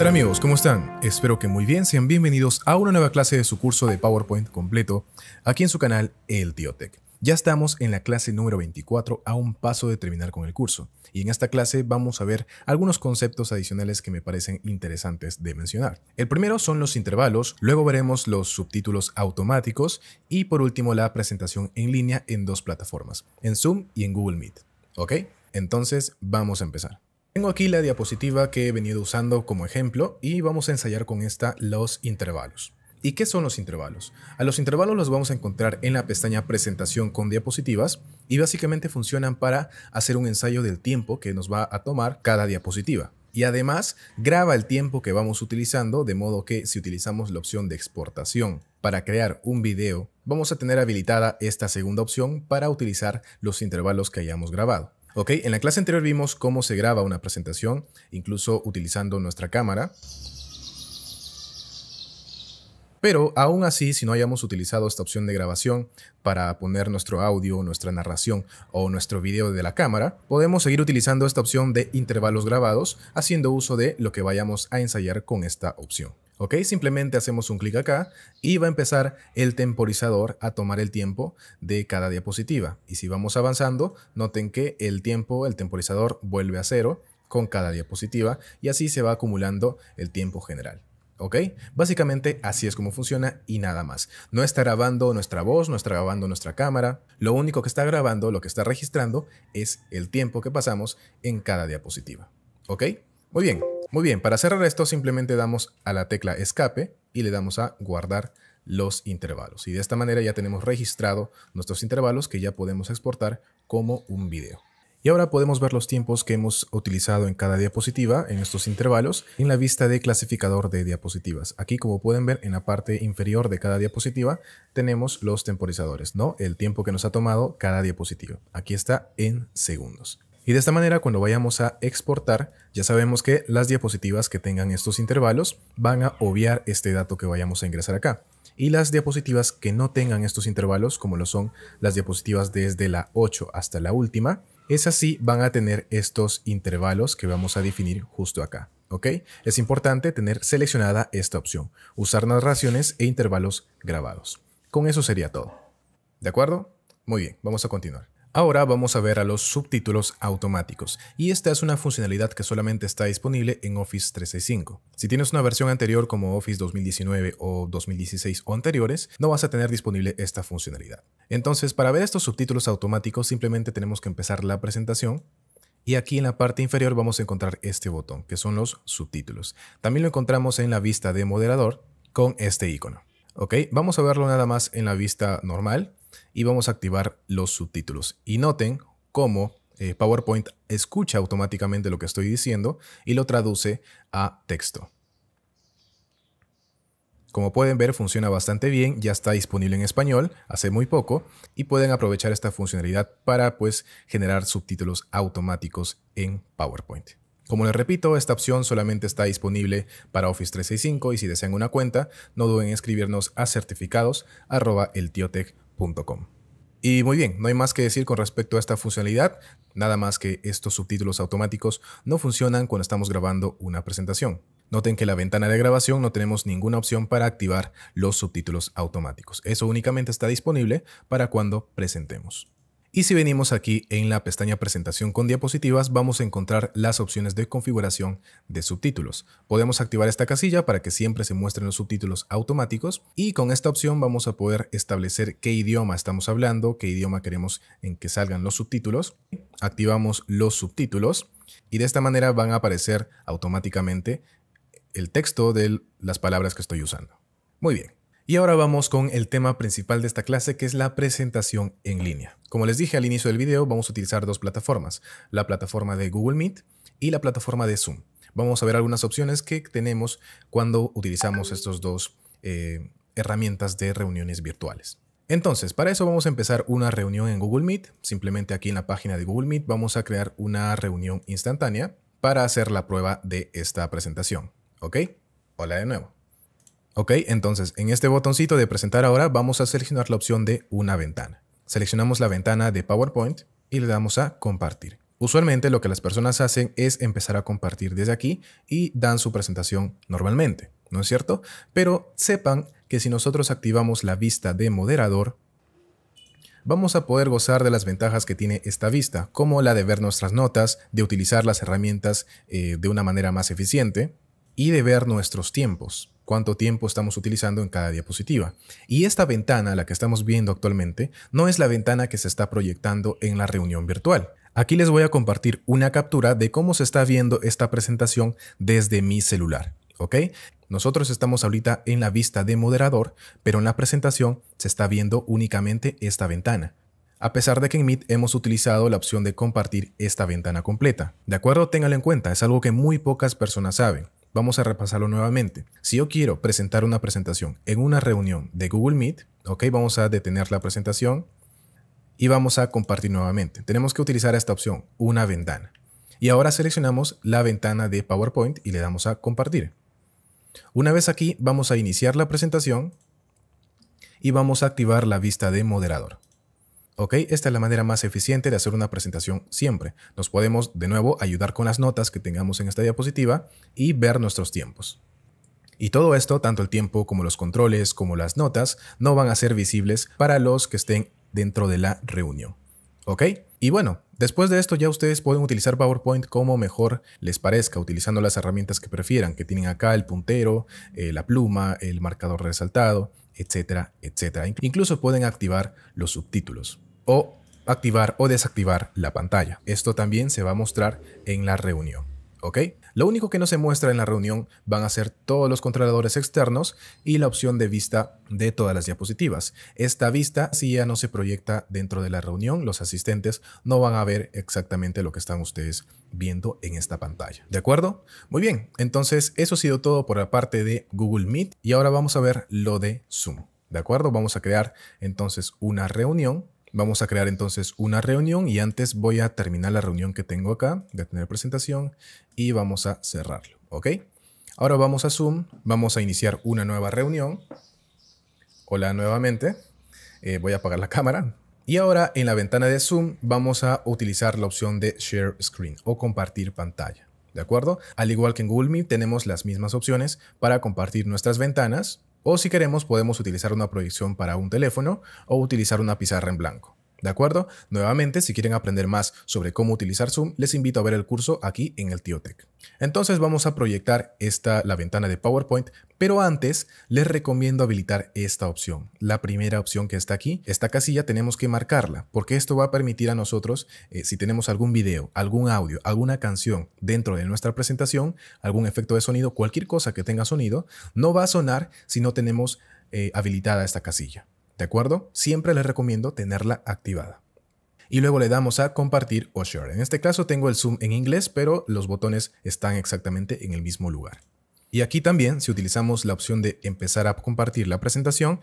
Hola amigos? ¿Cómo están? Espero que muy bien, sean bienvenidos a una nueva clase de su curso de PowerPoint completo aquí en su canal El Tío Ya estamos en la clase número 24 a un paso de terminar con el curso y en esta clase vamos a ver algunos conceptos adicionales que me parecen interesantes de mencionar. El primero son los intervalos, luego veremos los subtítulos automáticos y por último la presentación en línea en dos plataformas, en Zoom y en Google Meet. ¿Ok? Entonces vamos a empezar. Tengo aquí la diapositiva que he venido usando como ejemplo y vamos a ensayar con esta los intervalos. ¿Y qué son los intervalos? A los intervalos los vamos a encontrar en la pestaña Presentación con diapositivas y básicamente funcionan para hacer un ensayo del tiempo que nos va a tomar cada diapositiva. Y además graba el tiempo que vamos utilizando, de modo que si utilizamos la opción de exportación para crear un video, vamos a tener habilitada esta segunda opción para utilizar los intervalos que hayamos grabado. Ok, en la clase anterior vimos cómo se graba una presentación, incluso utilizando nuestra cámara. Pero aún así, si no hayamos utilizado esta opción de grabación para poner nuestro audio, nuestra narración o nuestro video de la cámara, podemos seguir utilizando esta opción de intervalos grabados haciendo uso de lo que vayamos a ensayar con esta opción. ¿Ok? Simplemente hacemos un clic acá y va a empezar el temporizador a tomar el tiempo de cada diapositiva. Y si vamos avanzando, noten que el tiempo, el temporizador vuelve a cero con cada diapositiva y así se va acumulando el tiempo general. ¿ok? Básicamente así es como funciona y nada más. No está grabando nuestra voz, no está grabando nuestra cámara. Lo único que está grabando, lo que está registrando, es el tiempo que pasamos en cada diapositiva. ¿Ok? Muy bien, muy bien, para cerrar esto simplemente damos a la tecla escape y le damos a guardar los intervalos. Y de esta manera ya tenemos registrado nuestros intervalos que ya podemos exportar como un video. Y ahora podemos ver los tiempos que hemos utilizado en cada diapositiva, en estos intervalos, en la vista de clasificador de diapositivas. Aquí, como pueden ver, en la parte inferior de cada diapositiva tenemos los temporizadores, ¿no? El tiempo que nos ha tomado cada diapositiva. Aquí está en segundos. Y de esta manera cuando vayamos a exportar, ya sabemos que las diapositivas que tengan estos intervalos van a obviar este dato que vayamos a ingresar acá. Y las diapositivas que no tengan estos intervalos, como lo son las diapositivas desde la 8 hasta la última, es así van a tener estos intervalos que vamos a definir justo acá. ¿ok? Es importante tener seleccionada esta opción, usar narraciones e intervalos grabados. Con eso sería todo. ¿De acuerdo? Muy bien, vamos a continuar. Ahora vamos a ver a los subtítulos automáticos, y esta es una funcionalidad que solamente está disponible en Office 365. Si tienes una versión anterior como Office 2019 o 2016 o anteriores, no vas a tener disponible esta funcionalidad. Entonces, para ver estos subtítulos automáticos, simplemente tenemos que empezar la presentación, y aquí en la parte inferior vamos a encontrar este botón, que son los subtítulos. También lo encontramos en la vista de moderador con este icono. Ok, vamos a verlo nada más en la vista normal, y vamos a activar los subtítulos. Y noten cómo eh, PowerPoint escucha automáticamente lo que estoy diciendo y lo traduce a texto. Como pueden ver, funciona bastante bien, ya está disponible en español hace muy poco y pueden aprovechar esta funcionalidad para pues generar subtítulos automáticos en PowerPoint. Como les repito, esta opción solamente está disponible para Office 365 y si desean una cuenta, no duden en escribirnos a certificados@eltiotech.com. Y muy bien, no hay más que decir con respecto a esta funcionalidad, nada más que estos subtítulos automáticos no funcionan cuando estamos grabando una presentación. Noten que en la ventana de grabación no tenemos ninguna opción para activar los subtítulos automáticos. Eso únicamente está disponible para cuando presentemos. Y si venimos aquí en la pestaña presentación con diapositivas, vamos a encontrar las opciones de configuración de subtítulos. Podemos activar esta casilla para que siempre se muestren los subtítulos automáticos y con esta opción vamos a poder establecer qué idioma estamos hablando, qué idioma queremos en que salgan los subtítulos. Activamos los subtítulos y de esta manera van a aparecer automáticamente el texto de las palabras que estoy usando. Muy bien. Y ahora vamos con el tema principal de esta clase que es la presentación en línea. Como les dije al inicio del video, vamos a utilizar dos plataformas, la plataforma de Google Meet y la plataforma de Zoom. Vamos a ver algunas opciones que tenemos cuando utilizamos estos dos eh, herramientas de reuniones virtuales. Entonces, para eso vamos a empezar una reunión en Google Meet. Simplemente aquí en la página de Google Meet vamos a crear una reunión instantánea para hacer la prueba de esta presentación. ¿Ok? Hola de nuevo. Ok, entonces en este botoncito de presentar ahora vamos a seleccionar la opción de una ventana. Seleccionamos la ventana de PowerPoint y le damos a compartir. Usualmente lo que las personas hacen es empezar a compartir desde aquí y dan su presentación normalmente, ¿no es cierto? Pero sepan que si nosotros activamos la vista de moderador, vamos a poder gozar de las ventajas que tiene esta vista, como la de ver nuestras notas, de utilizar las herramientas eh, de una manera más eficiente y de ver nuestros tiempos cuánto tiempo estamos utilizando en cada diapositiva. Y esta ventana, la que estamos viendo actualmente, no es la ventana que se está proyectando en la reunión virtual. Aquí les voy a compartir una captura de cómo se está viendo esta presentación desde mi celular. ¿ok? Nosotros estamos ahorita en la vista de moderador, pero en la presentación se está viendo únicamente esta ventana. A pesar de que en Meet hemos utilizado la opción de compartir esta ventana completa. De acuerdo, téngalo en cuenta, es algo que muy pocas personas saben. Vamos a repasarlo nuevamente. Si yo quiero presentar una presentación en una reunión de Google Meet, ok, vamos a detener la presentación y vamos a compartir nuevamente. Tenemos que utilizar esta opción, una ventana. Y ahora seleccionamos la ventana de PowerPoint y le damos a compartir. Una vez aquí, vamos a iniciar la presentación y vamos a activar la vista de moderador. ¿ok? Esta es la manera más eficiente de hacer una presentación siempre. Nos podemos de nuevo ayudar con las notas que tengamos en esta diapositiva y ver nuestros tiempos. Y todo esto, tanto el tiempo como los controles como las notas, no van a ser visibles para los que estén dentro de la reunión. ¿Ok? Y bueno, después de esto ya ustedes pueden utilizar PowerPoint como mejor les parezca, utilizando las herramientas que prefieran, que tienen acá el puntero, eh, la pluma, el marcador resaltado, etcétera, etcétera. Incluso pueden activar los subtítulos o activar o desactivar la pantalla. Esto también se va a mostrar en la reunión. ¿ok? Lo único que no se muestra en la reunión van a ser todos los controladores externos y la opción de vista de todas las diapositivas. Esta vista, si ya no se proyecta dentro de la reunión, los asistentes no van a ver exactamente lo que están ustedes viendo en esta pantalla. ¿De acuerdo? Muy bien, entonces eso ha sido todo por la parte de Google Meet y ahora vamos a ver lo de Zoom. ¿De acuerdo? Vamos a crear entonces una reunión Vamos a crear entonces una reunión y antes voy a terminar la reunión que tengo acá de tener presentación y vamos a cerrarlo, ¿ok? Ahora vamos a Zoom, vamos a iniciar una nueva reunión. Hola nuevamente, eh, voy a apagar la cámara. Y ahora en la ventana de Zoom vamos a utilizar la opción de Share Screen o compartir pantalla. ¿De acuerdo? Al igual que en Google Meet tenemos las mismas opciones para compartir nuestras ventanas o si queremos podemos utilizar una proyección para un teléfono o utilizar una pizarra en blanco. ¿De acuerdo? Nuevamente, si quieren aprender más sobre cómo utilizar Zoom, les invito a ver el curso aquí en el Tiotec. Entonces vamos a proyectar esta, la ventana de PowerPoint, pero antes les recomiendo habilitar esta opción. La primera opción que está aquí, esta casilla tenemos que marcarla, porque esto va a permitir a nosotros, eh, si tenemos algún video, algún audio, alguna canción dentro de nuestra presentación, algún efecto de sonido, cualquier cosa que tenga sonido, no va a sonar si no tenemos eh, habilitada esta casilla. ¿De acuerdo? Siempre les recomiendo tenerla activada. Y luego le damos a compartir o share. En este caso tengo el zoom en inglés, pero los botones están exactamente en el mismo lugar. Y aquí también, si utilizamos la opción de empezar a compartir la presentación,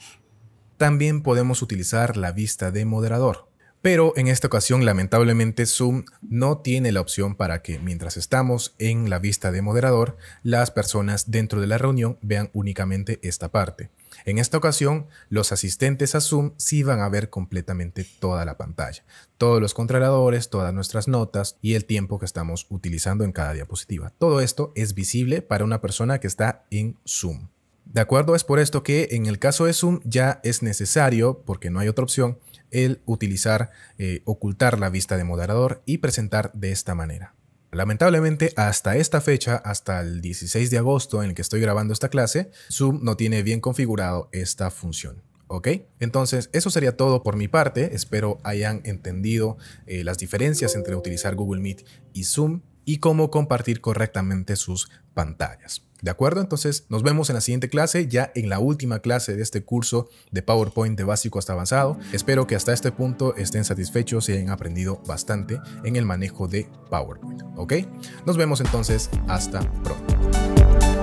también podemos utilizar la vista de moderador. Pero en esta ocasión, lamentablemente, Zoom no tiene la opción para que mientras estamos en la vista de moderador, las personas dentro de la reunión vean únicamente esta parte. En esta ocasión, los asistentes a Zoom sí van a ver completamente toda la pantalla, todos los controladores, todas nuestras notas y el tiempo que estamos utilizando en cada diapositiva. Todo esto es visible para una persona que está en Zoom. De acuerdo, es por esto que en el caso de Zoom ya es necesario, porque no hay otra opción, el utilizar, eh, ocultar la vista de moderador y presentar de esta manera. Lamentablemente, hasta esta fecha, hasta el 16 de agosto en el que estoy grabando esta clase, Zoom no tiene bien configurado esta función. ¿Ok? Entonces, eso sería todo por mi parte. Espero hayan entendido eh, las diferencias entre utilizar Google Meet y Zoom y cómo compartir correctamente sus pantallas. ¿De acuerdo? Entonces nos vemos en la siguiente clase, ya en la última clase de este curso de PowerPoint de básico hasta avanzado. Espero que hasta este punto estén satisfechos y hayan aprendido bastante en el manejo de PowerPoint. ¿Ok? Nos vemos entonces, hasta pronto.